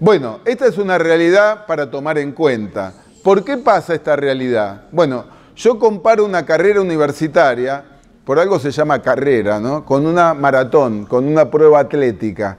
Bueno, esta es una realidad para tomar en cuenta. ¿Por qué pasa esta realidad? Bueno, yo comparo una carrera universitaria, por algo se llama carrera, ¿no? Con una maratón, con una prueba atlética.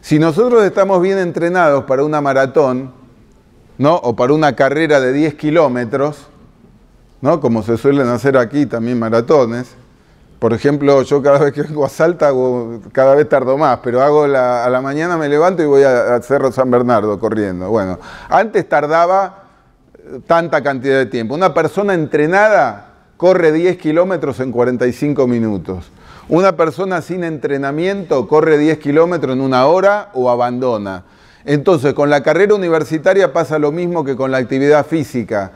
Si nosotros estamos bien entrenados para una maratón, ¿no? O para una carrera de 10 kilómetros, ¿no? Como se suelen hacer aquí también maratones, por ejemplo, yo cada vez que vengo a Salta, cada vez tardo más, pero hago a la mañana me levanto y voy a, Cerro San Bernardo corriendo. Bueno, antes tardaba eh, tanta cantidad de tiempo. Una persona entrenada corre 10 kilómetros en 45 minutos. Una persona sin entrenamiento corre 10 kilómetros en una hora o abandona. Entonces, con la carrera universitaria pasa lo mismo que con la actividad física.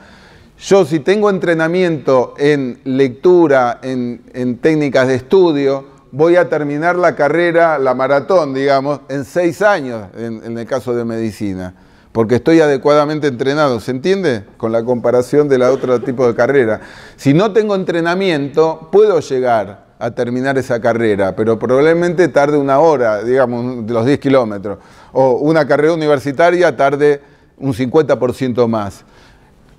Yo si tengo entrenamiento en lectura, en, técnicas de estudio, voy a terminar la carrera, la maratón, digamos, en seis años, en, el caso de medicina, porque estoy adecuadamente entrenado, ¿se entiende? Con la comparación de la otra tipo de carrera. Si no tengo entrenamiento, puedo llegar a terminar esa carrera, pero probablemente tarde una hora, digamos, de los 10 kilómetros, o una carrera universitaria tarde un 50% más.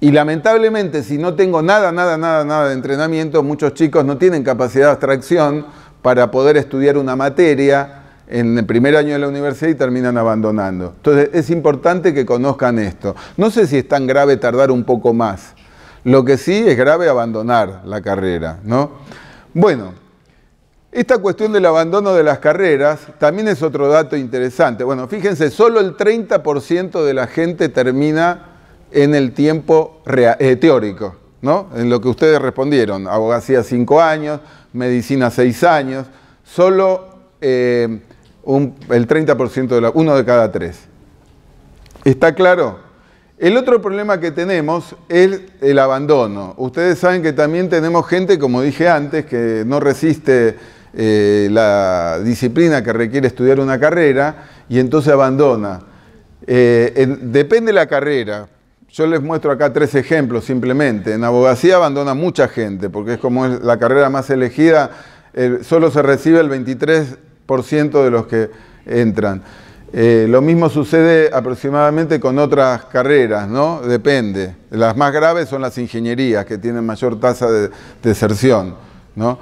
Y lamentablemente, si no tengo nada, nada, nada, nada de entrenamiento, muchos chicos no tienen capacidad de abstracción para poder estudiar una materia en el primer año de la universidad y terminan abandonando. Entonces, es importante que conozcan esto. No sé si es tan grave tardar un poco más. Lo que sí es grave abandonar la carrera, ¿no? Bueno, esta cuestión del abandono de las carreras también es otro dato interesante. Bueno, fíjense, solo el 30% de la gente termina en el tiempo eh, teórico, ¿no? En lo que ustedes respondieron, abogacía cinco años, medicina seis años, solo eh, el 30% de la, uno de cada tres. ¿Está claro? El otro problema que tenemos es el abandono. Ustedes saben que también tenemos gente, como dije antes, que no resiste eh, la disciplina que requiere estudiar una carrera y entonces abandona. depende la carrera, yo les muestro acá tres ejemplos simplemente. En abogacía abandona mucha gente, porque es como es la carrera más elegida, solo se recibe el 23% de los que entran. Eh, lo mismo sucede aproximadamente con otras carreras, ¿no? Depende. Las más graves son las ingenierías, que tienen mayor tasa de deserción, ¿no?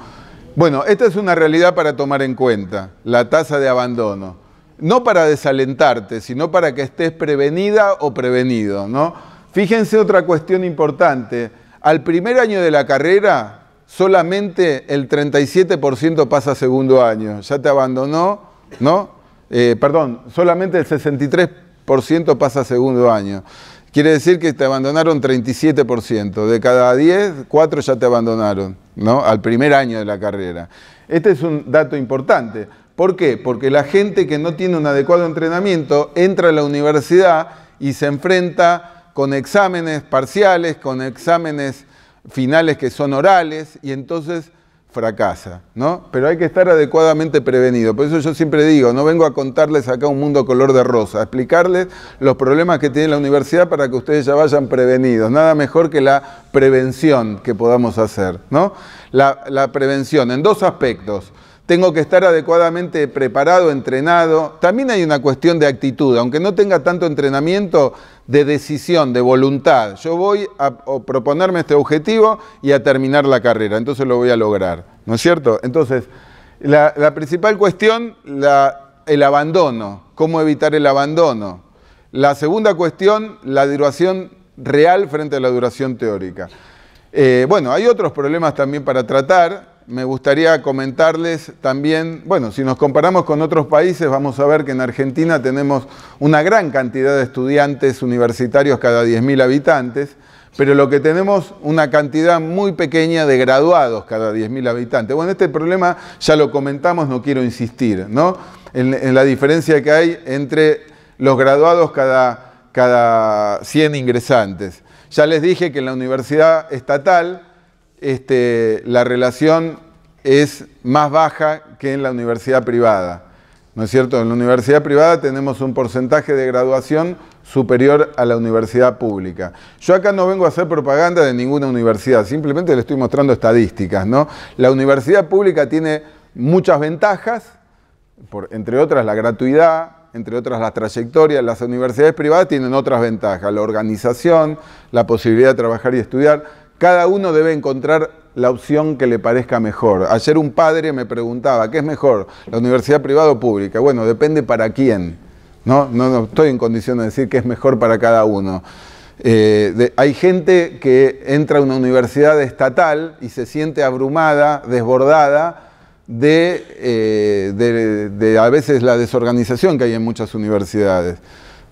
Bueno, esta es una realidad para tomar en cuenta, la tasa de abandono. No para desalentarte, sino para que estés prevenida o prevenido, ¿no? Fíjense otra cuestión importante. Al primer año de la carrera, solamente el 37% pasa segundo año. Ya te abandonó, ¿no? Eh, perdón, solamente el 63% pasa segundo año. Quiere decir que te abandonaron 37%. De cada 10, 4 ya te abandonaron, ¿no? Al primer año de la carrera. Este es un dato importante. ¿Por qué? Porque la gente que no tiene un adecuado entrenamiento entra a la universidad y se enfrenta con exámenes parciales, con exámenes finales que son orales, y entonces fracasa, ¿no? Pero hay que estar adecuadamente prevenido. Por eso yo siempre digo, no vengo a contarles acá un mundo color de rosa, a explicarles los problemas que tiene la universidad para que ustedes ya vayan prevenidos. Nada mejor que la prevención que podamos hacer, ¿no? la prevención en dos aspectos tengo que estar adecuadamente preparado, entrenado. También hay una cuestión de actitud, aunque no tenga tanto entrenamiento de decisión, de voluntad. Yo voy a proponerme este objetivo y a terminar la carrera, entonces lo voy a lograr, ¿no es cierto? Entonces, la, principal cuestión, el abandono, cómo evitar el abandono. La segunda cuestión, la duración real frente a la duración teórica. Eh, bueno, hay otros problemas también para tratar, me gustaría comentarles también, bueno, si nos comparamos con otros países, vamos a ver que en Argentina tenemos una gran cantidad de estudiantes universitarios cada 10.000 habitantes, pero lo que tenemos una cantidad muy pequeña de graduados cada 10.000 habitantes. Bueno, este problema ya lo comentamos, no quiero insistir, ¿no? En, la diferencia que hay entre los graduados cada, cada 100 ingresantes. Ya les dije que en la universidad estatal, este, la relación es más baja que en la universidad privada. ¿No es cierto? En la universidad privada tenemos un porcentaje de graduación superior a la universidad pública. Yo acá no vengo a hacer propaganda de ninguna universidad, simplemente le estoy mostrando estadísticas. ¿no? La universidad pública tiene muchas ventajas, entre otras la gratuidad, entre otras las trayectorias, las universidades privadas tienen otras ventajas, la organización, la posibilidad de trabajar y estudiar. Cada uno debe encontrar la opción que le parezca mejor. Ayer un padre me preguntaba, ¿qué es mejor, la universidad privada o pública? Bueno, depende para quién. No, no, no estoy en condición de decir qué es mejor para cada uno. Eh, hay gente que entra a una universidad estatal y se siente abrumada, desbordada de, eh, de, de a veces la desorganización que hay en muchas universidades.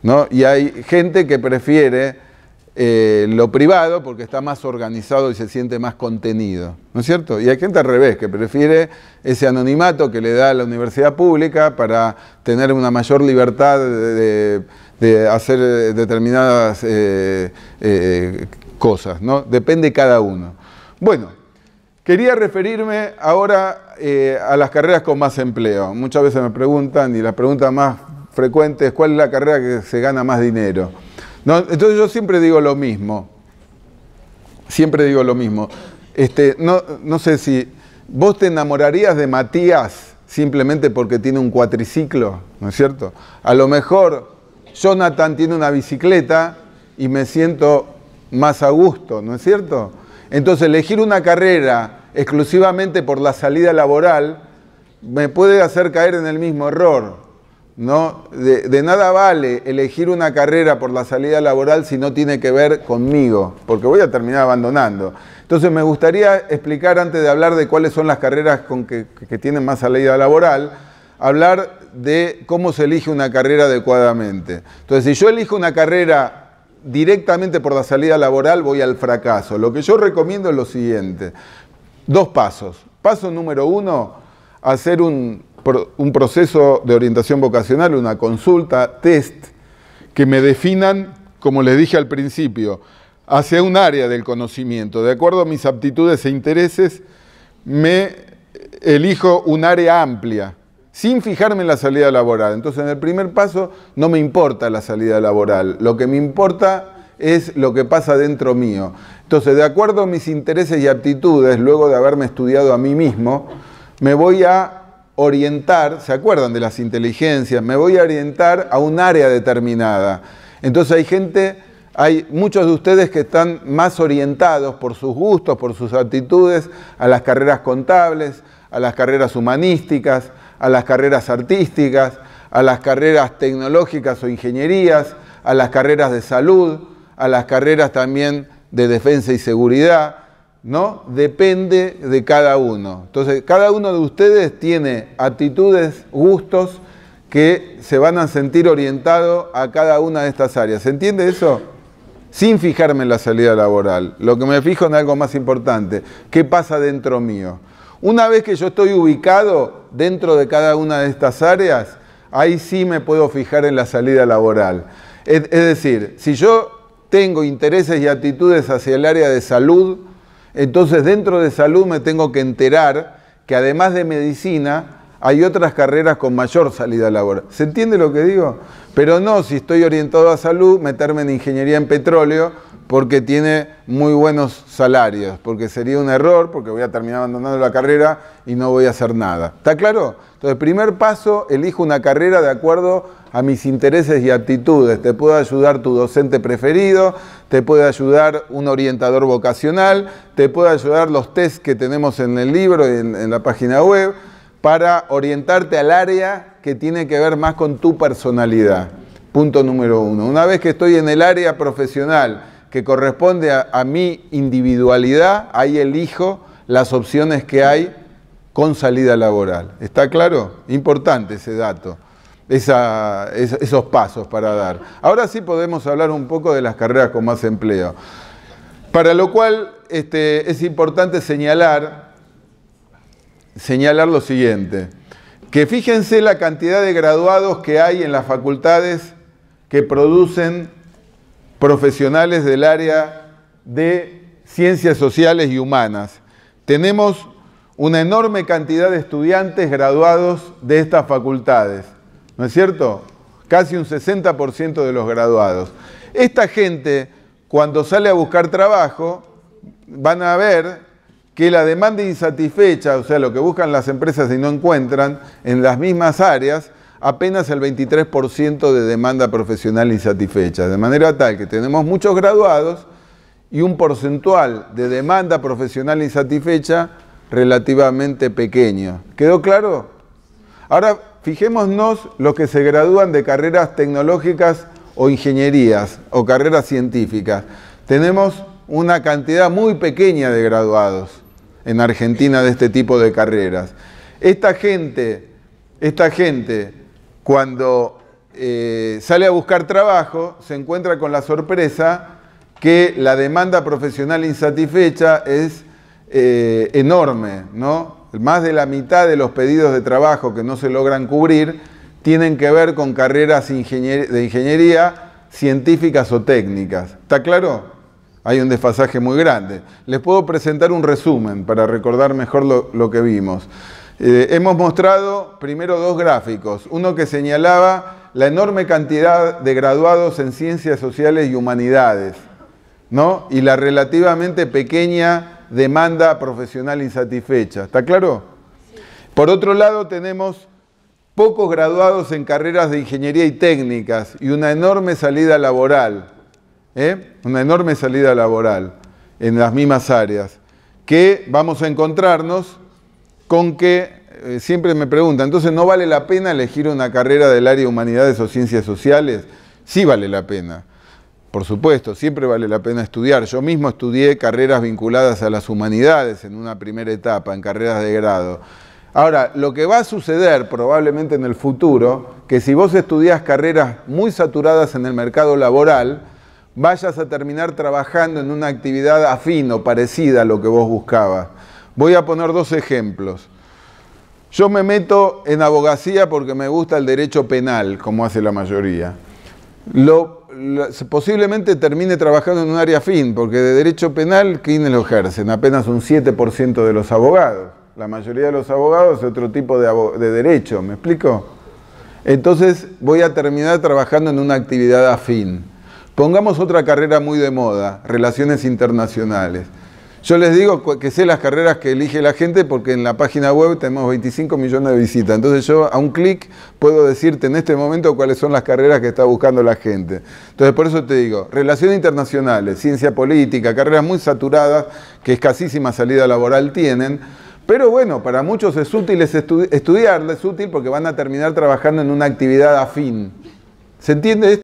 ¿no? Y hay gente que prefiere eh, lo privado porque está más organizado y se siente más contenido, ¿no es cierto? Y hay gente al revés, que prefiere ese anonimato que le da a la universidad pública para tener una mayor libertad de, hacer determinadas eh, eh, cosas, ¿no? Depende cada uno. Bueno, quería referirme ahora a las carreras con más empleo. Muchas veces me preguntan, y la pregunta más frecuente es, ¿cuál es la carrera que se gana más dinero? entonces yo siempre digo lo mismo. Siempre digo lo mismo. Este, no, no sé si vos te enamorarías de Matías simplemente porque tiene un cuatriciclo, ¿no es cierto? A lo mejor Jonathan tiene una bicicleta y me siento más a gusto, ¿no es cierto? Entonces elegir una carrera exclusivamente por la salida laboral me puede hacer caer en el mismo error. ¿no? De, nada vale elegir una carrera por la salida laboral si no tiene que ver conmigo, porque voy a terminar abandonando. Entonces me gustaría explicar, antes de hablar de cuáles son las carreras con que, que tienen más salida laboral, hablar de cómo se elige una carrera adecuadamente. Entonces, si yo elijo una carrera directamente por la salida laboral, voy al fracaso. Lo que yo recomiendo es lo siguiente. Dos pasos. Paso número uno, hacer un, un proceso de orientación vocacional, una consulta, test, que me definan, como les dije al principio, hacia un área del conocimiento. De acuerdo a mis aptitudes e intereses, me elijo un área amplia, sin fijarme en la salida laboral. Entonces, en el primer paso, no me importa la salida laboral. Lo que me importa es lo que pasa dentro mío. Entonces, de acuerdo a mis intereses y aptitudes, luego de haberme estudiado a mí mismo, me voy a orientar, ¿se acuerdan de las inteligencias? Me voy a orientar a un área determinada. Entonces hay gente, hay muchos de ustedes que están más orientados por sus gustos, por sus actitudes, a las carreras contables, a las carreras humanísticas, a las carreras artísticas, a las carreras tecnológicas o ingenierías, a las carreras de salud, a las carreras también de defensa y seguridad, ¿no? Depende de cada uno. Entonces, cada uno de ustedes tiene actitudes, gustos que se van a sentir orientados a cada una de estas áreas. ¿Se entiende eso? Sin fijarme en la salida laboral. Lo que me fijo en algo más importante. ¿Qué pasa dentro mío? Una vez que yo estoy ubicado dentro de cada una de estas áreas, ahí sí me puedo fijar en la salida laboral. es decir, si yo tengo intereses y actitudes hacia el área de salud, entonces dentro de salud me tengo que enterar que además de medicina hay otras carreras con mayor salida laboral. ¿Se entiende lo que digo? Pero no, si estoy orientado a salud, meterme en ingeniería en petróleo porque tiene muy buenos salarios, porque sería un error, porque voy a terminar abandonando la carrera y no voy a hacer nada. ¿Está claro? Entonces, primer paso, elijo una carrera de acuerdo a mis intereses y aptitudes. Te puede ayudar tu docente preferido, te puede ayudar un orientador vocacional, te puede ayudar los test que tenemos en el libro y en, la página web para orientarte al área que tiene que ver más con tu personalidad. Punto número uno. Una vez que estoy en el área profesional que corresponde a mi individualidad, ahí elijo las opciones que hay con salida laboral. ¿Está claro? Importante ese dato esos pasos para dar. Ahora sí podemos hablar un poco de las carreras con más empleo. Para lo cual este, es importante señalar, señalar lo siguiente, que fíjense la cantidad de graduados que hay en las facultades que producen profesionales del área de ciencias sociales y humanas. Tenemos una enorme cantidad de estudiantes graduados de estas facultades. ¿no es cierto? Casi un 60% de los graduados. Esta gente, cuando sale a buscar trabajo, van a ver que la demanda insatisfecha, o sea, lo que buscan las empresas y no encuentran, en las mismas áreas, apenas el 23% de demanda profesional insatisfecha. De manera tal que tenemos muchos graduados y un porcentual de demanda profesional insatisfecha relativamente pequeño. ¿Quedó claro? Ahora Fijémonos los que se gradúan de carreras tecnológicas o ingenierías o carreras científicas. Tenemos una cantidad muy pequeña de graduados en Argentina de este tipo de carreras. Esta gente, esta gente cuando eh, sale a buscar trabajo se encuentra con la sorpresa que la demanda profesional insatisfecha es eh, enorme, ¿no? Más de la mitad de los pedidos de trabajo que no se logran cubrir tienen que ver con carreras de ingeniería científicas o técnicas. ¿Está claro? Hay un desfasaje muy grande. Les puedo presentar un resumen para recordar mejor lo, que vimos. Eh, hemos mostrado primero dos gráficos, uno que señalaba la enorme cantidad de graduados en ciencias sociales y humanidades, ¿no? y la relativamente pequeña demanda profesional insatisfecha. ¿Está claro? Por otro lado, tenemos pocos graduados en carreras de ingeniería y técnicas y una enorme salida laboral, ¿eh? una enorme salida laboral en las mismas áreas, que vamos a encontrarnos con que eh, siempre me preguntan, entonces ¿no vale la pena elegir una carrera del área de humanidades o ciencias sociales? Sí vale la pena. Por supuesto, siempre vale la pena estudiar. Yo mismo estudié carreras vinculadas a las humanidades en una primera etapa, en carreras de grado. Ahora, lo que va a suceder probablemente en el futuro, que si vos estudias carreras muy saturadas en el mercado laboral, vayas a terminar trabajando en una actividad afín o parecida a lo que vos buscabas. Voy a poner dos ejemplos. Yo me meto en abogacía porque me gusta el derecho penal, como hace la mayoría lo, posiblemente termine trabajando en un área afín, porque de derecho penal, ¿quiénes lo ejercen? Apenas un 7% de los abogados. La mayoría de los abogados es otro tipo de, de derecho, ¿me explico? Entonces voy a terminar trabajando en una actividad afín. Pongamos otra carrera muy de moda, relaciones internacionales. Yo les digo que sé las carreras que elige la gente porque en la página web tenemos 25 millones de visitas. Entonces yo a un clic puedo decirte en este momento cuáles son las carreras que está buscando la gente. Entonces por eso te digo, relaciones internacionales, ciencia política, carreras muy saturadas que escasísima salida laboral tienen. Pero bueno, para muchos es útil es estudiarla, es útil porque van a terminar trabajando en una actividad afín. ¿Se entiende esto?